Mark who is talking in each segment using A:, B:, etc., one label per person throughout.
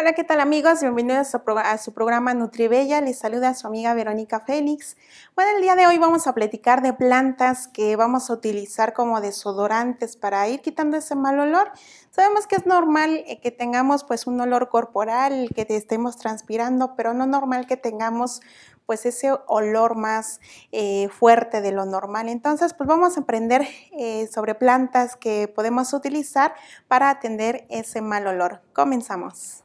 A: Hola, ¿qué tal amigos? Bienvenidos a, su programa NutriBella. Les saluda a su amiga Verónica Félix. Bueno, el día de hoy vamos a platicar de plantas que vamos a utilizar como desodorantes para ir quitando ese mal olor. Sabemos que es normal eh, que tengamos pues un olor corporal, que estemos transpirando, pero no normal que tengamos pues ese olor más eh, fuerte de lo normal. Entonces, pues vamos a aprender eh, sobre plantas que podemos utilizar para atender ese mal olor. Comenzamos.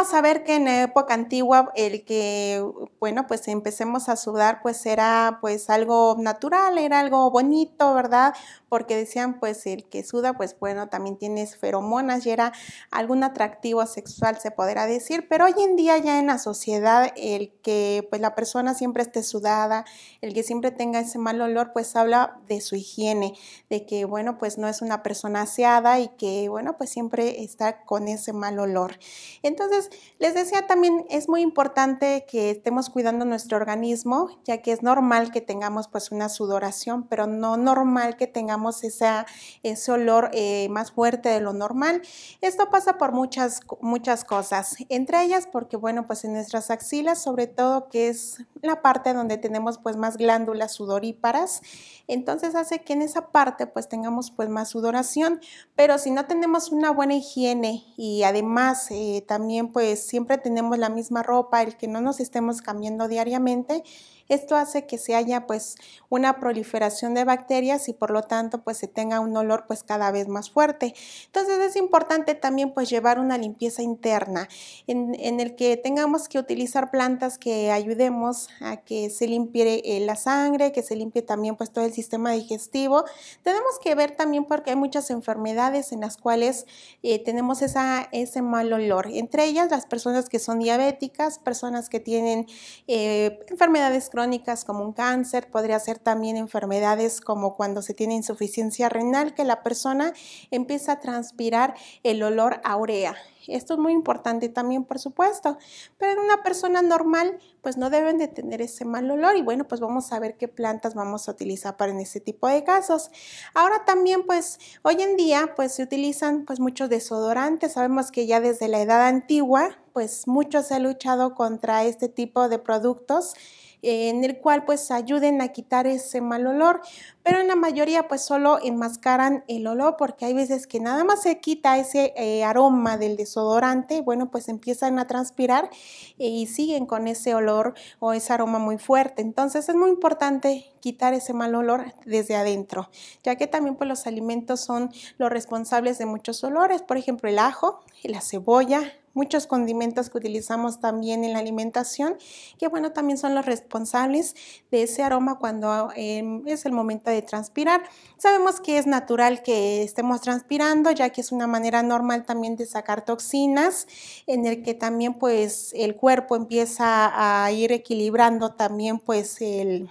A: vamos a ver que en época antigua el que, bueno, pues empecemos a sudar, pues era pues algo natural, era algo bonito, ¿verdad? Porque decían, pues el que suda, pues bueno, también tiene feromonas y era algún atractivo sexual, se podrá decir, pero hoy en día ya en la sociedad el que pues la persona siempre esté sudada, el que siempre tenga ese mal olor, pues habla de su higiene, de que, bueno, pues no es una persona aseada y que, bueno, pues siempre está con ese mal olor. Entonces, les decía también, es muy importante que estemos cuidando nuestro organismo, ya que es normal que tengamos pues una sudoración, pero no normal que tengamos ese olor eh, más fuerte de lo normal. Esto pasa por muchas, muchas cosas, entre ellas porque, bueno, pues en nuestras axilas, sobre todo que es la parte donde tenemos pues más glándulas sudoríparas, entonces hace que en esa parte pues tengamos pues más sudoración, pero si no tenemos una buena higiene y además eh, también pues pues, siempre tenemos la misma ropa, el que no nos estemos cambiando diariamente, esto hace que se haya pues una proliferación de bacterias y por lo tanto pues se tenga un olor pues cada vez más fuerte. Entonces es importante también pues llevar una limpieza interna en, el que tengamos que utilizar plantas que ayudemos a que se limpie eh, la sangre, que se limpie también pues todo el sistema digestivo. Tenemos que ver también porque hay muchas enfermedades en las cuales eh, tenemos esa, ese mal olor. Entre ellas las personas que son diabéticas, personas que tienen eh, enfermedades crónicas como un cáncer, podría ser también enfermedades como cuando se tiene insuficiencia renal, que la persona empieza a transpirar el olor a urea. Esto es muy importante también, por supuesto, pero en una persona normal, pues no deben de tener ese mal olor y bueno, pues vamos a ver qué plantas vamos a utilizar para en este tipo de casos. Ahora también, pues hoy en día, pues se utilizan pues muchos desodorantes. Sabemos que ya desde la edad antigua, pues mucho se ha luchado contra este tipo de productos eh, en el cual pues ayuden a quitar ese mal olor, pero en la mayoría pues solo enmascaran el olor porque hay veces que nada más se quita ese eh, aroma del desodorante, bueno pues empiezan a transpirar y siguen con ese olor o ese aroma muy fuerte, entonces es muy importante quitar ese mal olor desde adentro, ya que también pues los alimentos son los responsables de muchos olores, por ejemplo el ajo, la cebolla, muchos condimentos que utilizamos también en la alimentación, que bueno, también son los responsables de ese aroma cuando em, es el momento de transpirar. Sabemos que es natural que estemos transpirando, ya que es una manera normal también de sacar toxinas, en el que también pues el cuerpo empieza a ir equilibrando también pues el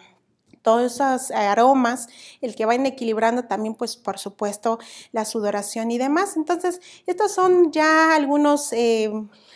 A: todos esos aromas, el que van equilibrando también, pues por supuesto, la sudoración y demás. Entonces, estos son ya algunos, eh,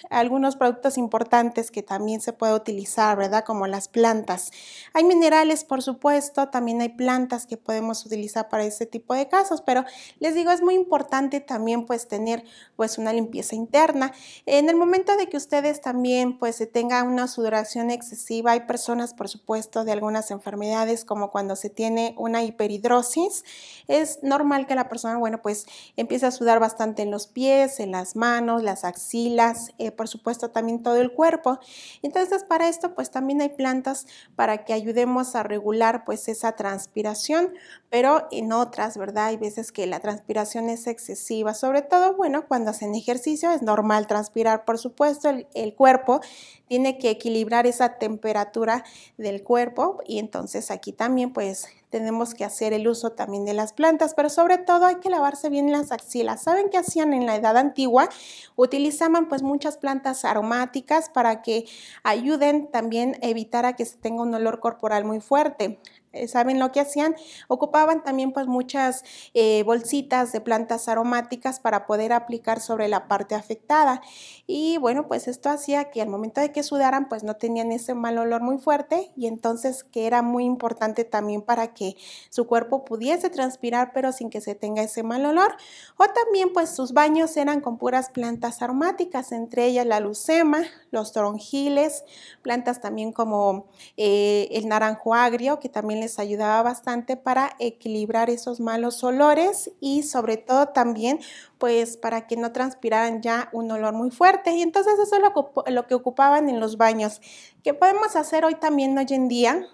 A: algunos productos importantes que también se puede utilizar, ¿verdad? Como las plantas. Hay minerales, por supuesto, también hay plantas que podemos utilizar para ese tipo de casos, pero les digo, es muy importante también pues tener pues una limpieza interna. En el momento de que ustedes también pues se tenga una sudoración excesiva, hay personas, por supuesto, de algunas enfermedades como cuando se tiene una hiperhidrosis, es normal que la persona, bueno, pues empiece a sudar bastante en los pies, en las manos, las axilas, eh, por supuesto también todo el cuerpo. Entonces para esto pues también hay plantas para que ayudemos a regular pues esa transpiración, pero en otras, ¿verdad? Hay veces que la transpiración es excesiva, sobre todo, bueno, cuando hacen ejercicio es normal transpirar, por supuesto, el, cuerpo tiene que equilibrar esa temperatura del cuerpo y entonces aquí aquí también pues tenemos que hacer el uso también de las plantas, pero sobre todo hay que lavarse bien las axilas. ¿Saben qué hacían en la edad antigua? Utilizaban pues muchas plantas aromáticas para que ayuden también a evitar a que se tenga un olor corporal muy fuerte. Eh, saben lo que hacían, ocupaban también pues muchas eh, bolsitas de plantas aromáticas para poder aplicar sobre la parte afectada y bueno pues esto hacía que al momento de que sudaran pues no tenían ese mal olor muy fuerte y entonces que era muy importante también para que su cuerpo pudiese transpirar pero sin que se tenga ese mal olor o también pues sus baños eran con puras plantas aromáticas entre ellas la lucema, los tronjiles plantas también como eh, el naranjo agrio que también ayudaba bastante para equilibrar esos malos olores y sobre todo también pues para que no transpiraran ya un olor muy fuerte. Y entonces eso es lo, lo que ocupaban en los baños. ¿Qué podemos hacer hoy también hoy en día?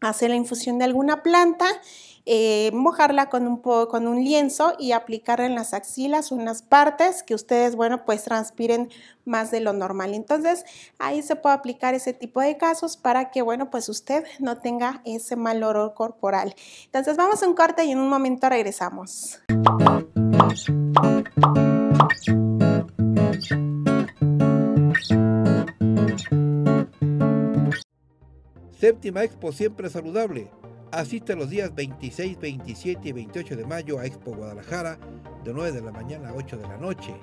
A: hacer la infusión de alguna planta, eh, mojarla con un, con un lienzo y aplicar en las axilas unas partes que ustedes, bueno, pues transpiren más de lo normal. Entonces, ahí se puede aplicar ese tipo de casos para que, bueno, pues usted no tenga ese mal olor corporal. Entonces, vamos a un corte y en un momento regresamos. Séptima Expo Siempre Saludable. Asiste los días 26, 27 y 28 de mayo a Expo Guadalajara de 9 de la mañana a 8 de la noche.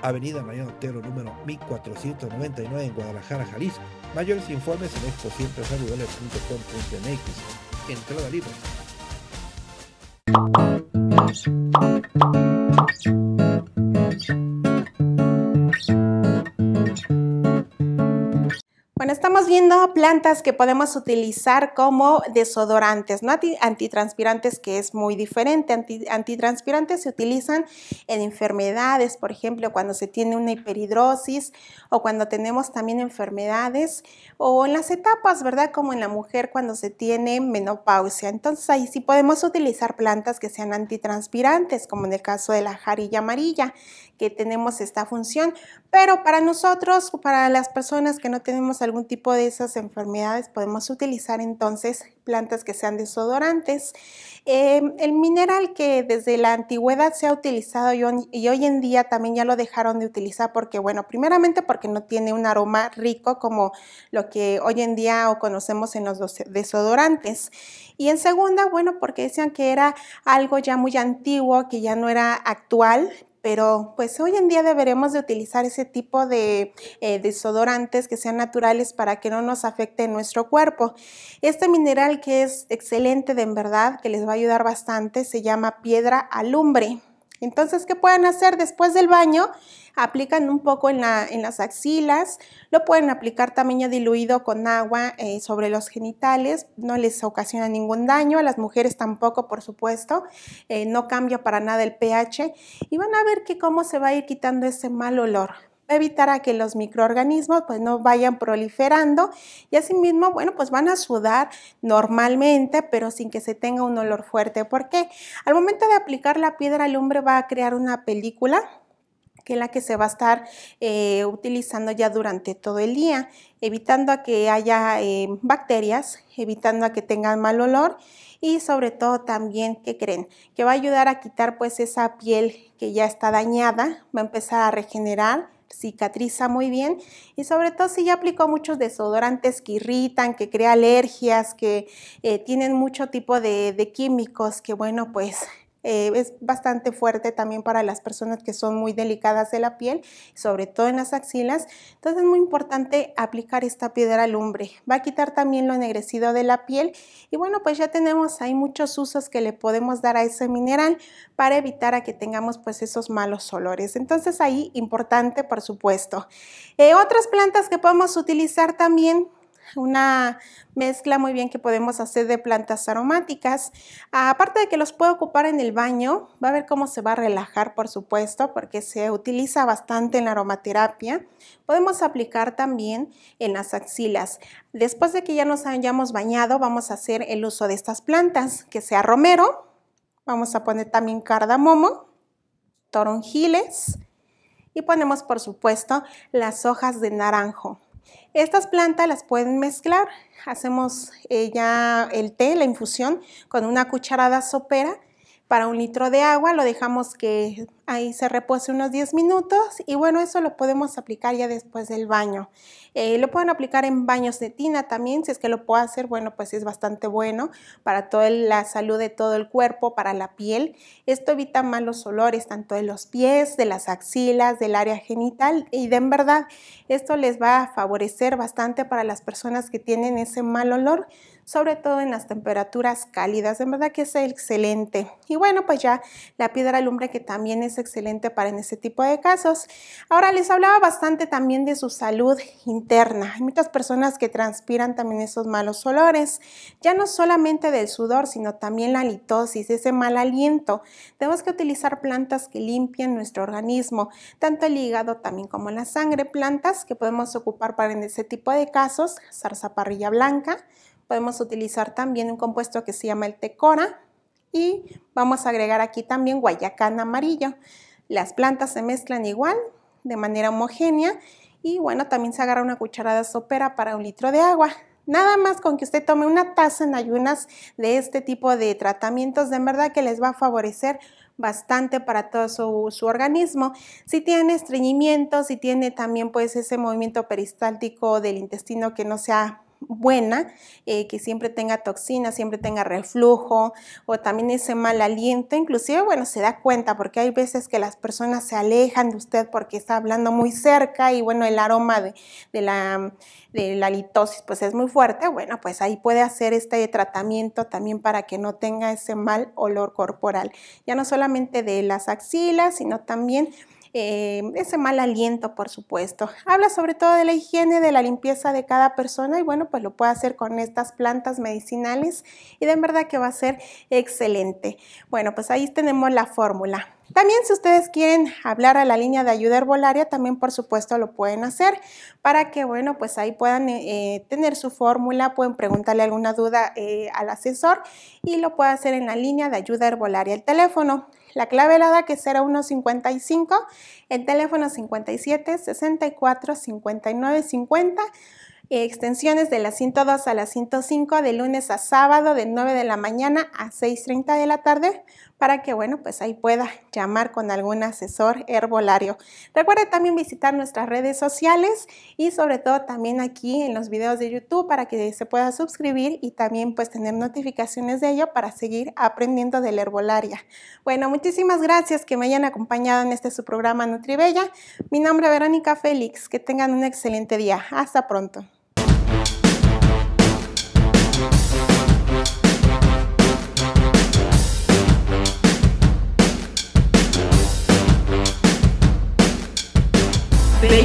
A: Avenida Mariano Otero número 1499 en Guadalajara, Jalisco. Mayores informes en exposiempresaludable.com.mx. Entrada libre. estamos viendo plantas que podemos utilizar como desodorantes, no antitranspirantes, que es muy diferente. antitranspirantes se utilizan en enfermedades, por ejemplo, cuando se tiene una hiperhidrosis o cuando tenemos también enfermedades o en las etapas, ¿verdad? Como en la mujer cuando se tiene menopausia. Entonces ahí sí podemos utilizar plantas que sean antitranspirantes, como en el caso de la jarilla amarilla, que tenemos esta función. Pero para nosotros, para las personas que no tenemos algún tipo de esas enfermedades podemos utilizar entonces plantas que sean desodorantes. Em, el mineral que desde la antigüedad se ha utilizado y, hoy en día también ya lo dejaron de utilizar porque, bueno, primeramente porque no tiene un aroma rico como lo que hoy en día o conocemos en los desodorantes. Y en segunda, bueno, porque decían que era algo ya muy antiguo, que ya no era actual, pero pues hoy en día deberemos de utilizar ese tipo de eh, desodorantes que sean naturales para que no nos afecte nuestro cuerpo. Este mineral que es excelente de en verdad, que les va a ayudar bastante, se llama piedra alumbre. Entonces, ¿qué pueden hacer después del baño? Aplican un poco en, las axilas, lo pueden aplicar también diluido con agua eh, sobre los genitales, no les ocasiona ningún daño, a las mujeres tampoco, por supuesto, eh, no cambia para nada el pH y van a ver que cómo se va a ir quitando ese mal olor evitar a que los microorganismos pues no vayan proliferando y asimismo, bueno, pues van a sudar normalmente, pero sin que se tenga un olor fuerte. ¿Por qué? Al momento de aplicar la piedra lumbre va a crear una película que es la que se va a estar eh, utilizando ya durante todo el día, evitando a que haya eh, bacterias, evitando a que tengan mal olor y sobre todo también que creen que va a ayudar a quitar pues esa piel que ya está dañada, va a empezar a regenerar cicatriza muy bien y sobre todo si ya aplicó muchos desodorantes que irritan, que crea alergias, que eh, tienen mucho tipo de, de químicos que bueno pues eh, es bastante fuerte también para las personas que son muy delicadas de la piel, sobre todo en las axilas. Entonces es muy importante aplicar esta piedra lumbre. Va a quitar también lo ennegrecido de la piel. Y bueno, pues ya tenemos, hay muchos usos que le podemos dar a ese mineral para evitar a que tengamos pues esos malos olores. Entonces ahí importante, por supuesto. Eh, otras plantas que podemos utilizar también una mezcla muy bien que podemos hacer de plantas aromáticas. Aparte de que los puedo ocupar en el baño, va a ver cómo se va a relajar, por supuesto, porque se utiliza bastante en la aromaterapia. Podemos aplicar también en las axilas. Después de que ya nos hayamos bañado, vamos a hacer el uso de estas plantas, que sea romero, vamos a poner también cardamomo, toronjiles y ponemos, por supuesto, las hojas de naranjo. Estas plantas las pueden mezclar. Hacemos eh, ya el té, la infusión, con una cucharada sopera para un litro de agua, lo dejamos que ahí se repose unos 10 minutos y bueno, eso lo podemos aplicar ya después del baño. Eh, lo pueden aplicar en baños de tina también, si es que lo puedo hacer, bueno, pues es bastante bueno para toda la salud de todo el cuerpo, para la piel. Esto evita malos olores tanto de los pies, de las axilas, del área genital y de en verdad esto les va a favorecer bastante para las personas que tienen ese mal olor, sobre todo en las temperaturas cálidas. De verdad que es excelente. Y bueno, pues ya la piedra lumbre que también es excelente para en ese tipo de casos. Ahora les hablaba bastante también de su salud interna. Hay muchas personas que transpiran también esos malos olores, ya no solamente del sudor, sino también la litosis, ese mal aliento. Tenemos que utilizar plantas que limpian nuestro organismo, tanto el hígado también como la sangre, plantas que podemos ocupar para en ese tipo de casos, zarzaparrilla blanca, podemos utilizar también un compuesto que se llama el tecora y vamos a agregar aquí también guayacán amarillo. Las plantas se mezclan igual, de manera homogénea y bueno, también se agarra una cucharada sopera para un litro de agua. Nada más con que usted tome una taza en ayunas de este tipo de tratamientos, de verdad que les va a favorecer bastante para todo su, organismo. Si tiene estreñimiento, si tiene también pues ese movimiento peristáltico del intestino que no se buena, eh, que siempre tenga toxina, siempre tenga reflujo o también ese mal aliento, inclusive, bueno, se da cuenta porque hay veces que las personas se alejan de usted porque está hablando muy cerca y bueno, el aroma de, de la, de la litosis pues es muy fuerte, bueno, pues ahí puede hacer este tratamiento también para que no tenga ese mal olor corporal, ya no solamente de las axilas, sino también eh, ese mal aliento, por supuesto. Habla sobre todo de la higiene, de la limpieza de cada persona y bueno, pues lo puede hacer con estas plantas medicinales y de verdad que va a ser excelente. Bueno, pues ahí tenemos la fórmula. También si ustedes quieren hablar a la línea de ayuda herbolaria, también por supuesto lo pueden hacer para que, bueno, pues ahí puedan eh, tener su fórmula, pueden preguntarle alguna duda eh, al asesor y lo puede hacer en la línea de ayuda herbolaria. El teléfono la clave la da que será 0155, el teléfono 57 64 59 50, extensiones de las 102 a las 105 de lunes a sábado de 9 de la mañana a 6.30 de la tarde para que, bueno, pues ahí pueda llamar con algún asesor herbolario. Recuerde también visitar nuestras redes sociales y sobre todo también aquí en los videos de YouTube para que se pueda suscribir y también pues tener notificaciones de ello para seguir aprendiendo de la herbolaria. Bueno, muchísimas gracias que me hayan acompañado en este su programa Nutribella. Mi nombre es Verónica Félix. Que tengan un excelente día. Hasta pronto.